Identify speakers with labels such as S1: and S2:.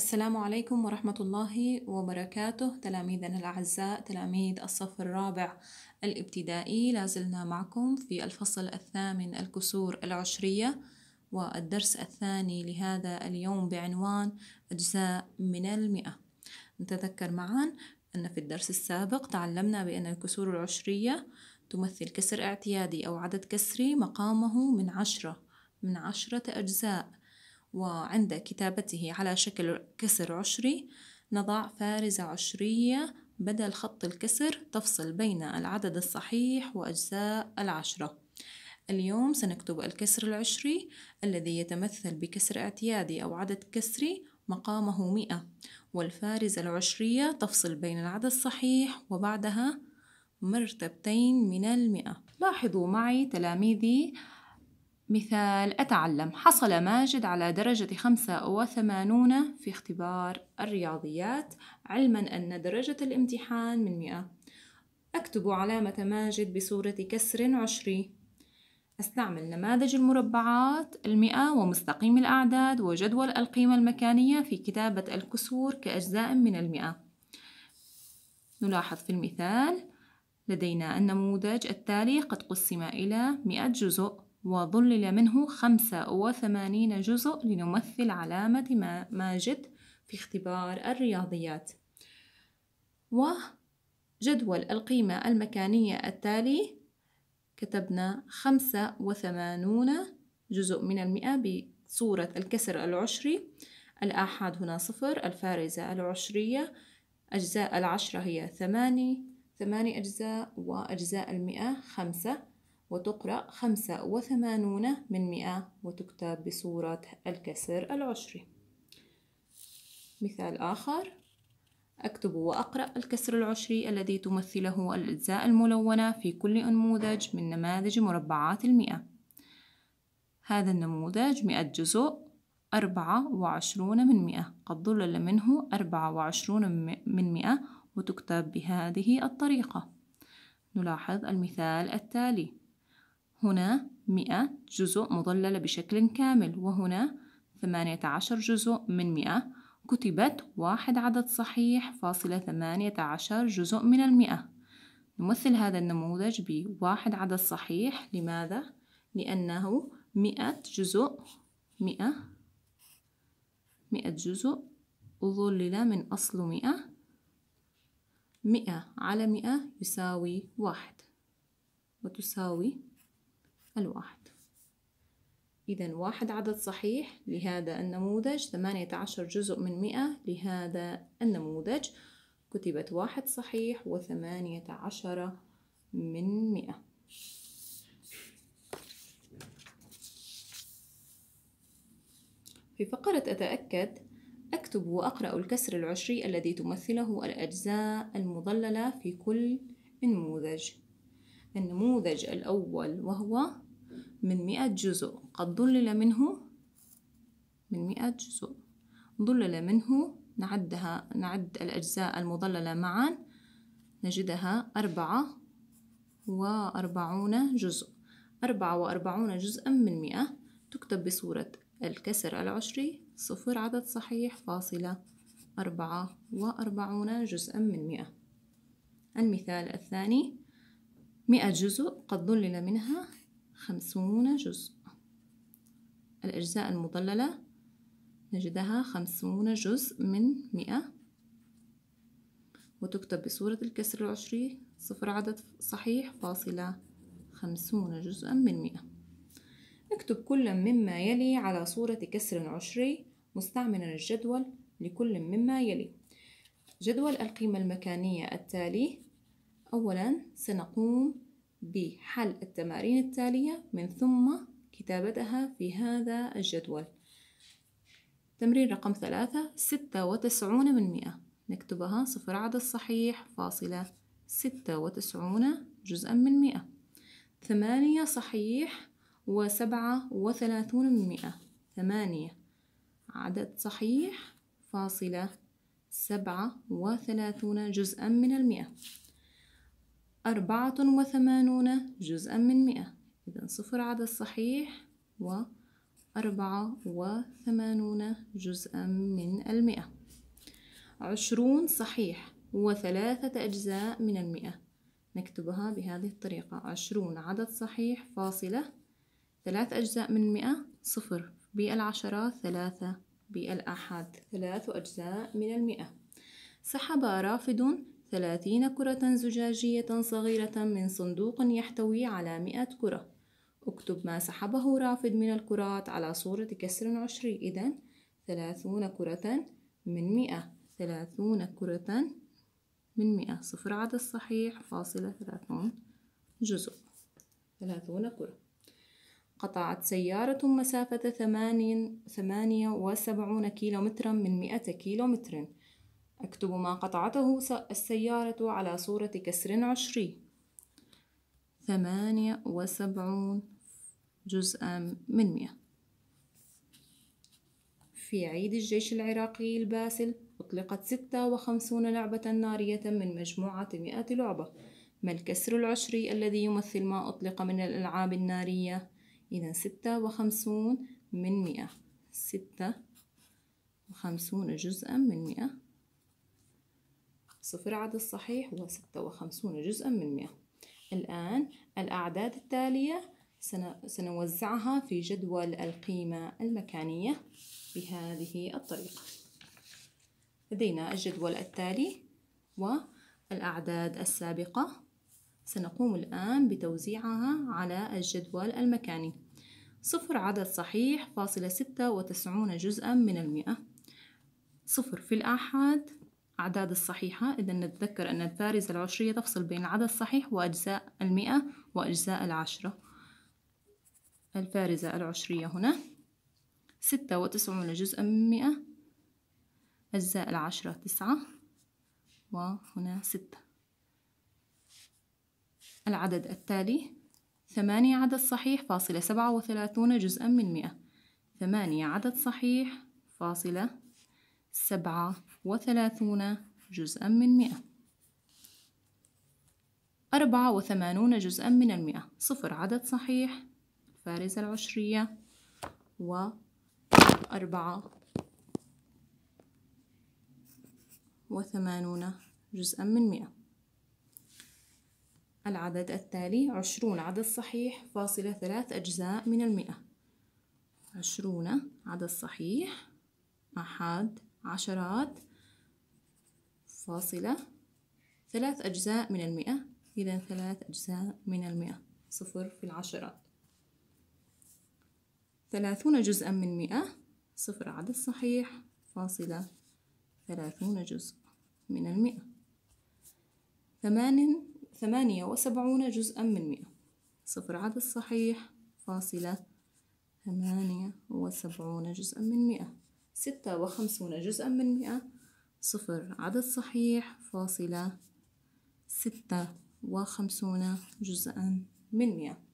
S1: السلام عليكم ورحمة الله وبركاته تلاميذنا الأعزاء تلاميذ الصف الرابع الابتدائي لازلنا معكم في الفصل الثامن الكسور العشرية والدرس الثاني لهذا اليوم بعنوان أجزاء من المئة نتذكر معا أن في الدرس السابق تعلمنا بأن الكسور العشرية تمثل كسر اعتيادي أو عدد كسري مقامه من عشرة من عشرة أجزاء وعند كتابته على شكل كسر عشري نضع فارزة عشرية بدل خط الكسر تفصل بين العدد الصحيح وأجزاء العشرة اليوم سنكتب الكسر العشري الذي يتمثل بكسر اعتيادي أو عدد كسري مقامه مئة والفارزة العشرية تفصل بين العدد الصحيح وبعدها مرتبتين من المئة لاحظوا معي تلاميذي مثال أتعلم حصل ماجد على درجة 85 في اختبار الرياضيات علما أن درجة الامتحان من 100 أكتب علامة ماجد بصورة كسر عشري أستعمل نماذج المربعات المئة ومستقيم الأعداد وجدول القيمة المكانية في كتابة الكسور كأجزاء من المئة نلاحظ في المثال لدينا النموذج التالي قد قسم إلى مئة جزء وظلل منه خمسة وثمانين جزء لنمثل علامة ما ماجد في اختبار الرياضيات وجدول القيمة المكانية التالي كتبنا خمسة وثمانون جزء من المئة بصورة الكسر العشري الآحاد هنا صفر الفارزة العشرية أجزاء العشرة هي ثماني ثماني أجزاء وأجزاء المئة خمسة وتقرأ خمسة وثمانون من مئة وتكتب بصورة الكسر العشري مثال آخر أكتب وأقرأ الكسر العشري الذي تمثله الأجزاء الملونة في كل أنموذج من نماذج مربعات المئة هذا النموذج مئة جزء أربعة وعشرون من مئة قد ضلل منه أربعة وعشرون من مئة وتكتب بهذه الطريقة نلاحظ المثال التالي هنا مئة جزء مضللة بشكل كامل وهنا ثمانية عشر جزء من مئة كتبت واحد عدد صحيح فاصلة ثمانية عشر جزء من المئة نمثل هذا النموذج بواحد عدد صحيح لماذا؟ لأنه مئة جزء مئة مئة جزء ظلل من أصل مئة مئة على مئة يساوي واحد وتساوي الواحد إذا واحد عدد صحيح لهذا النموذج ثمانية عشر جزء من مئة لهذا النموذج كتبت واحد صحيح وثمانية عشر من مئة في فقرة أتأكد أكتب وأقرأ الكسر العشري الذي تمثله الأجزاء المضللة في كل نموذج النموذج الأول وهو من مئة جزء قد ضلل منه من مئة جزء ضلل منه نعدها نعد الأجزاء المضللة معا نجدها أربعة وأربعون جزء أربعة وأربعون جزءا من مئة تكتب بصورة الكسر العشري صفر عدد صحيح فاصلة أربعة وأربعون جزءا من مئة المثال الثاني مئة جزء قد ضلل منها خمسون جزء الأجزاء المضللة نجدها خمسون جزء من مئة وتكتب بصورة الكسر العشري صفر عدد صحيح فاصلة خمسون جزءا من مئة اكتب كل مما يلي على صورة كسر عشري مستعملا الجدول لكل مما يلي جدول القيمة المكانية التالي أولا سنقوم بحل التمارين التالية من ثم كتابتها في هذا الجدول تمرين رقم ثلاثة ستة وتسعون من مئة نكتبها صفر عدد صحيح فاصلة ستة وتسعون جزءا من مئة ثمانية صحيح وسبعة وثلاثون من مئة ثمانية عدد صحيح فاصلة سبعة وثلاثون جزءا من المئة أربعة وثمانون جزءا من مئة إذا صفر عدد صحيح وأربعة وثمانون جزءا من المئة عشرون صحيح وثلاثة أجزاء من المئة نكتبها بهذه الطريقة عشرون عدد صحيح فاصلة ثلاث أجزاء من مئة صفر بالعشرات ثلاثة بالأحد ثلاث أجزاء من المئة سحب رافد ثلاثين كرة زجاجية صغيرة من صندوق يحتوي على مئة كرة اكتب ما سحبه رافد من الكرات على صورة كسر عشري إذا ثلاثون كرة من مئة ثلاثون كرة من مئة صفر عدد صحيح فاصلة ثلاثون جزء ثلاثون كرة قطعت سيارة مسافة ثمانية وسبعون كيلومترا من مئة كيلومتر أكتب ما قطعته السيارة على صورة كسر عشري ثمانية وسبعون جزءا من مئة في عيد الجيش العراقي الباسل أطلقت ستة وخمسون لعبة نارية من مجموعة مئة لعبة ما الكسر العشري الذي يمثل ما أطلق من الألعاب النارية؟ إذا ستة وخمسون من مئة ستة وخمسون جزءا من مئة صفر عدد صحيح هو ستة وخمسون جزءا من مئة الآن الأعداد التالية سنوزعها في جدول القيمة المكانية بهذه الطريقة لدينا الجدول التالي والأعداد السابقة سنقوم الآن بتوزيعها على الجدول المكاني صفر عدد صحيح فاصلة ستة وتسعون جزءا من المئة صفر في الآحاد أعداد الصحيحة إذا نتذكر أن البارزة العشرية تفصل بين العدد الصحيح وأجزاء المئة وأجزاء العشرة البارزة العشرية هنا ستة وتسعون جزءا من مئة أجزاء العشرة تسعة وهنا ستة العدد التالي ثمانية عدد صحيح فاصلة سبعة وثلاثون جزءا من مئة ثمانية عدد صحيح فاصلة سبعة وثلاثون جزءا من مئة أربعة وثمانون جزءا من المئة صفر عدد صحيح فارز العشرية وأربعة وثمانون جزءا من مئة العدد التالي عشرون عدد صحيح فاصلة ثلاث أجزاء من المئة عشرون عدد صحيح أحد عشرات فاصلة ثلاث أجزاء من المئة إذا ثلاث أجزاء من المئة صفر في العشرات ثلاثون جزءا من مئة صفر عدد صحيح فاصلة ثلاثون جزء من المئة ثمان ثمانية وسبعون جزءا من مئة صفر عدد صحيح فاصلة ثمانية وسبعون جزءا من مئة ستة وخمسون جزءا من مئة صفر عدد صحيح فاصلة ستة وخمسون جزءا من مئة